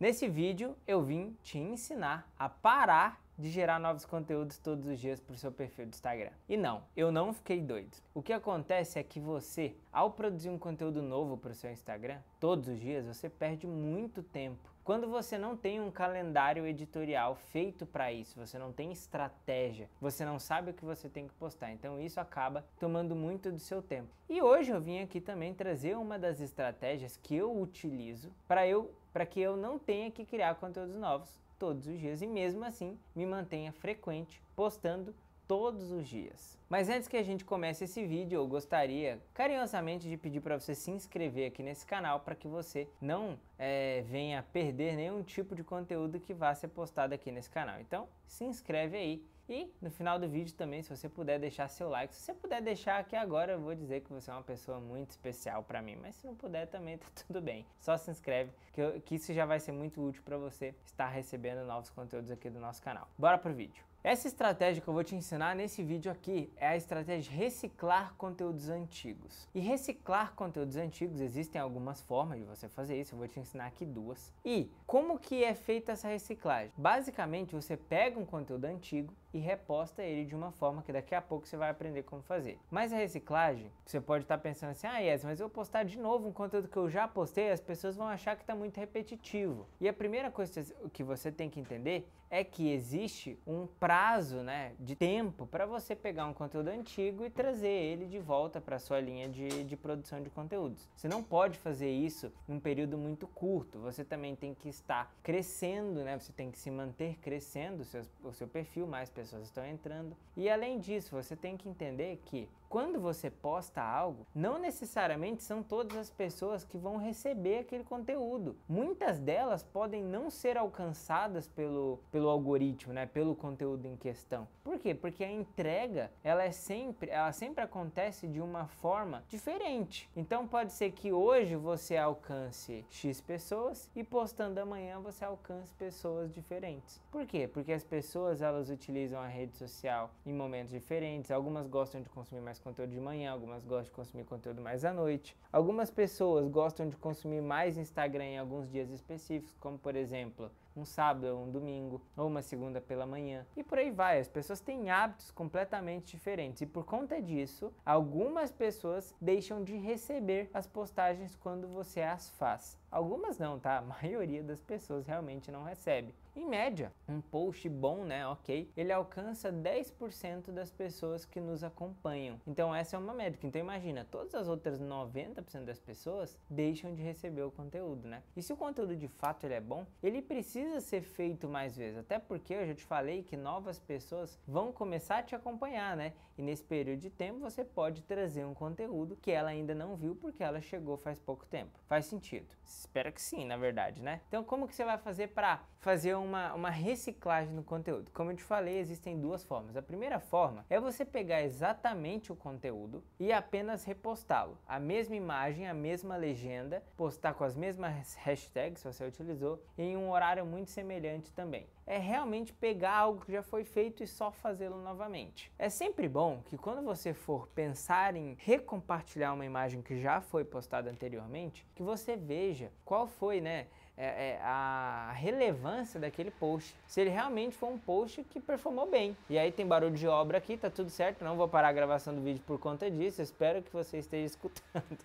Nesse vídeo eu vim te ensinar a parar de gerar novos conteúdos todos os dias para o seu perfil do Instagram. E não, eu não fiquei doido. O que acontece é que você, ao produzir um conteúdo novo para o seu Instagram, todos os dias você perde muito tempo. Quando você não tem um calendário editorial feito para isso, você não tem estratégia, você não sabe o que você tem que postar, então isso acaba tomando muito do seu tempo. E hoje eu vim aqui também trazer uma das estratégias que eu utilizo para eu para que eu não tenha que criar conteúdos novos todos os dias e mesmo assim me mantenha frequente postando todos os dias. Mas antes que a gente comece esse vídeo, eu gostaria carinhosamente de pedir para você se inscrever aqui nesse canal para que você não é, venha perder nenhum tipo de conteúdo que vá ser postado aqui nesse canal. Então, se inscreve aí. E no final do vídeo também, se você puder deixar seu like, se você puder deixar aqui agora, eu vou dizer que você é uma pessoa muito especial para mim, mas se não puder também tá tudo bem. Só se inscreve que, eu, que isso já vai ser muito útil para você estar recebendo novos conteúdos aqui do nosso canal. Bora pro vídeo. Essa estratégia que eu vou te ensinar nesse vídeo aqui é a estratégia de reciclar conteúdos antigos. E reciclar conteúdos antigos existem algumas formas de você fazer isso, eu vou te ensinar ensinar aqui duas. E como que é feita essa reciclagem? Basicamente, você pega um conteúdo antigo e reposta ele de uma forma que daqui a pouco você vai aprender como fazer. Mas a reciclagem, você pode estar pensando assim, ah, Yes, mas eu postar de novo um conteúdo que eu já postei, as pessoas vão achar que está muito repetitivo. E a primeira coisa que você tem que entender é que existe um prazo, né, de tempo para você pegar um conteúdo antigo e trazer ele de volta para sua linha de, de produção de conteúdos. Você não pode fazer isso num período muito curto, você também tem que estar crescendo, né? Você tem que se manter crescendo o seu, o seu perfil, mais pessoas estão entrando. E além disso, você tem que entender que quando você posta algo, não necessariamente são todas as pessoas que vão receber aquele conteúdo. Muitas delas podem não ser alcançadas pelo, pelo algoritmo, né, pelo conteúdo em questão. Por quê? Porque a entrega, ela é sempre, ela sempre acontece de uma forma diferente. Então pode ser que hoje você alcance X pessoas e postando amanhã você alcance pessoas diferentes. Por quê? Porque as pessoas elas utilizam a rede social em momentos diferentes, algumas gostam de consumir mais conteúdo de manhã, algumas gostam de consumir conteúdo mais à noite. Algumas pessoas gostam de consumir mais Instagram em alguns dias específicos, como por exemplo um sábado, um domingo ou uma segunda pela manhã. E por aí vai, as pessoas têm hábitos completamente diferentes e por conta disso, algumas pessoas deixam de receber as postagens quando você as faz. Algumas não, tá? A maioria das pessoas realmente não recebe. Em média, um post bom, né, ok, ele alcança 10% das pessoas que nos acompanham. Então essa é uma métrica. Então imagina, todas as outras 90% das pessoas deixam de receber o conteúdo, né? E se o conteúdo de fato ele é bom, ele precisa ser feito mais vezes. Até porque eu já te falei que novas pessoas vão começar a te acompanhar, né? E nesse período de tempo você pode trazer um conteúdo que ela ainda não viu porque ela chegou faz pouco tempo. Faz sentido. Espero que sim, na verdade, né? Então, como que você vai fazer para fazer uma, uma reciclagem do conteúdo? Como eu te falei, existem duas formas. A primeira forma é você pegar exatamente o conteúdo e apenas repostá-lo. A mesma imagem, a mesma legenda, postar com as mesmas hashtags que você utilizou em um horário muito semelhante também é realmente pegar algo que já foi feito e só fazê-lo novamente. É sempre bom que quando você for pensar em recompartilhar uma imagem que já foi postada anteriormente, que você veja qual foi, né, é, é, a relevância daquele post. Se ele realmente foi um post que performou bem. E aí tem barulho de obra aqui, tá tudo certo, não vou parar a gravação do vídeo por conta disso, espero que você esteja escutando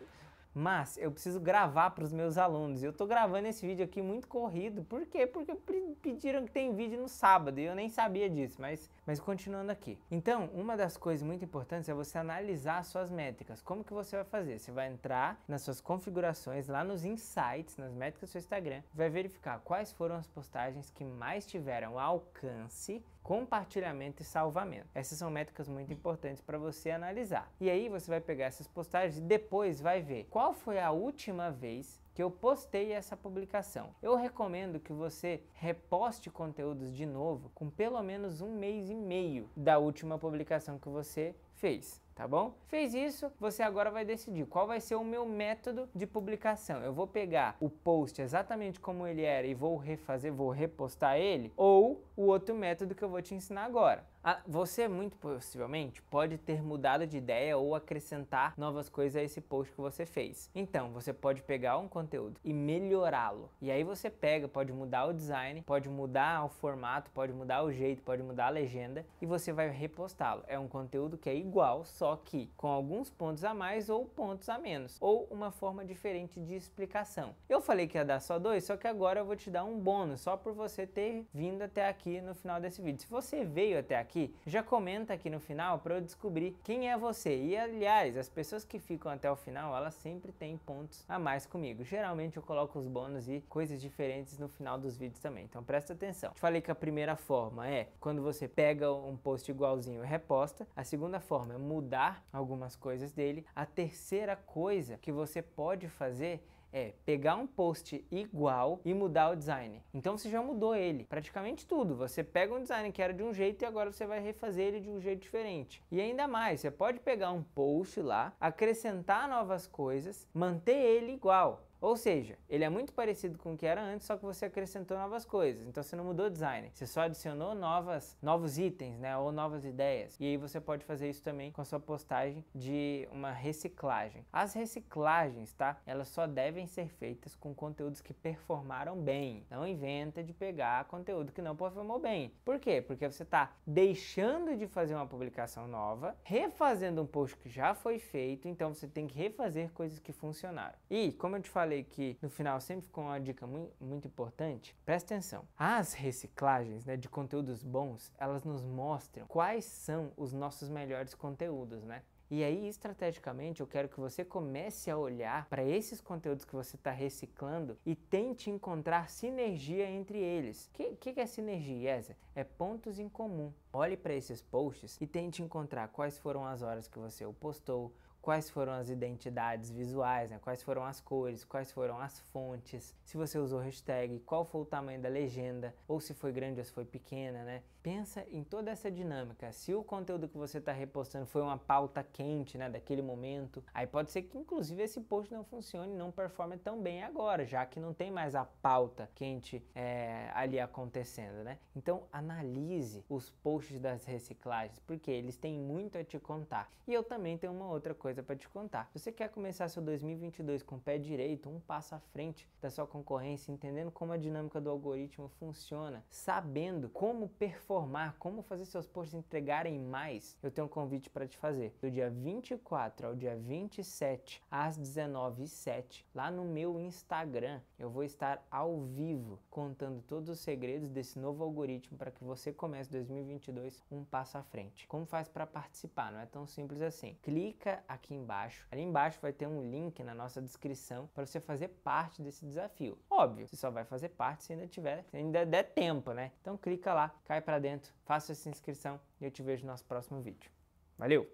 mas eu preciso gravar para os meus alunos. Eu estou gravando esse vídeo aqui muito corrido, por quê? Porque pediram que tem vídeo no sábado e eu nem sabia disso, mas, mas continuando aqui. Então, uma das coisas muito importantes é você analisar suas métricas. Como que você vai fazer? Você vai entrar nas suas configurações, lá nos insights, nas métricas do seu Instagram, vai verificar quais foram as postagens que mais tiveram alcance compartilhamento e salvamento. Essas são métricas muito importantes para você analisar. E aí você vai pegar essas postagens e depois vai ver qual foi a última vez que eu postei essa publicação. Eu recomendo que você reposte conteúdos de novo com pelo menos um mês e meio da última publicação que você fez tá bom? Fez isso, você agora vai decidir qual vai ser o meu método de publicação. Eu vou pegar o post exatamente como ele era e vou refazer, vou repostar ele, ou o outro método que eu vou te ensinar agora. Ah, você muito possivelmente pode ter mudado de ideia ou acrescentar novas coisas a esse post que você fez. Então, você pode pegar um conteúdo e melhorá-lo. E aí você pega, pode mudar o design, pode mudar o formato, pode mudar o jeito, pode mudar a legenda e você vai repostá-lo. É um conteúdo que é igual, só que com alguns pontos a mais ou pontos a menos, ou uma forma diferente de explicação. Eu falei que ia dar só dois, só que agora eu vou te dar um bônus só por você ter vindo até aqui no final desse vídeo. Se você veio até aqui, aqui, já comenta aqui no final para eu descobrir quem é você. E aliás, as pessoas que ficam até o final, elas sempre têm pontos a mais comigo. Geralmente eu coloco os bônus e coisas diferentes no final dos vídeos também. Então presta atenção. Te falei que a primeira forma é quando você pega um post igualzinho e reposta. A segunda forma é mudar algumas coisas dele. A terceira coisa que você pode fazer é pegar um post igual e mudar o design. Então você já mudou ele, praticamente tudo. Você pega um design que era de um jeito e agora você vai refazer ele de um jeito diferente. E ainda mais, você pode pegar um post lá, acrescentar novas coisas, manter ele igual. Ou seja, ele é muito parecido com o que era antes, só que você acrescentou novas coisas. Então você não mudou o design, você só adicionou novas, novos itens, né, ou novas ideias. E aí você pode fazer isso também com a sua postagem de uma reciclagem. As reciclagens, tá? Elas só devem ser feitas com conteúdos que performaram bem. Não inventa de pegar conteúdo que não performou bem. Por quê? Porque você está deixando de fazer uma publicação nova, refazendo um post que já foi feito, então você tem que refazer coisas que funcionaram. E como eu te falei falei que no final sempre ficou uma dica muito, muito importante, presta atenção. As reciclagens né, de conteúdos bons, elas nos mostram quais são os nossos melhores conteúdos, né? E aí, estrategicamente, eu quero que você comece a olhar para esses conteúdos que você está reciclando e tente encontrar sinergia entre eles. O que, que, é sinergia, Eza? É pontos em comum. Olhe para esses posts e tente encontrar quais foram as horas que você o postou, quais foram as identidades visuais, né? quais foram as cores, quais foram as fontes, se você usou hashtag, qual foi o tamanho da legenda, ou se foi grande ou se foi pequena, né? Pensa em toda essa dinâmica. Se o conteúdo que você está repostando foi uma pauta quente, né, daquele momento, aí pode ser que inclusive esse post não funcione, não performe tão bem agora, já que não tem mais a pauta quente é, ali acontecendo, né? Então analise os posts das reciclagens, porque eles têm muito a te contar. E eu também tenho uma outra coisa coisa para te contar. Se você quer começar seu 2022 com o pé direito, um passo à frente da sua concorrência, entendendo como a dinâmica do algoritmo funciona, sabendo como performar, como fazer seus posts entregarem mais, eu tenho um convite para te fazer. Do dia 24 ao dia 27, às 19h07, lá no meu Instagram, eu vou estar ao vivo contando todos os segredos desse novo algoritmo para que você comece 2022 um passo à frente. Como faz para participar? Não é tão simples assim. Clica aqui aqui embaixo. Ali embaixo vai ter um link na nossa descrição para você fazer parte desse desafio. Óbvio, você só vai fazer parte se ainda tiver, se ainda der tempo, né? Então clica lá, cai para dentro, faça essa inscrição e eu te vejo no nosso próximo vídeo. Valeu!